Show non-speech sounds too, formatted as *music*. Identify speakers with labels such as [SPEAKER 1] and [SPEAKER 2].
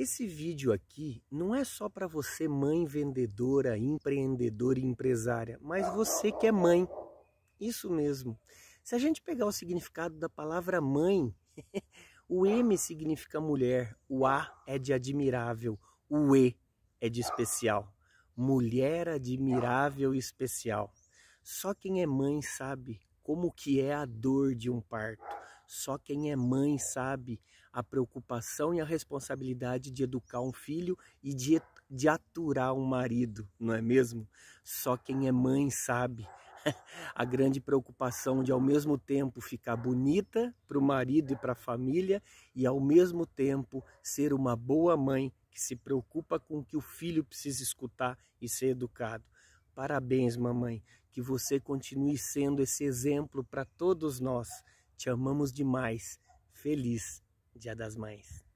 [SPEAKER 1] Esse vídeo aqui não é só para você, mãe vendedora, empreendedora e empresária, mas você que é mãe. Isso mesmo. Se a gente pegar o significado da palavra mãe, *laughs* o M significa mulher, o A é de admirável, o E é de especial. Mulher admirável e especial. Só quem é mãe sabe como que é a dor de um parto. Só quem é mãe sabe a preocupação e a responsabilidade de educar um filho e de, de aturar um marido, não é mesmo? Só quem é mãe sabe *laughs* a grande preocupação de ao mesmo tempo ficar bonita para o marido e para a família e ao mesmo tempo ser uma boa mãe que se preocupa com o que o filho precisa escutar e ser educado. Parabéns, mamãe, que você continue sendo esse exemplo para todos nós. Te amamos demais. Feliz Dia das Mães.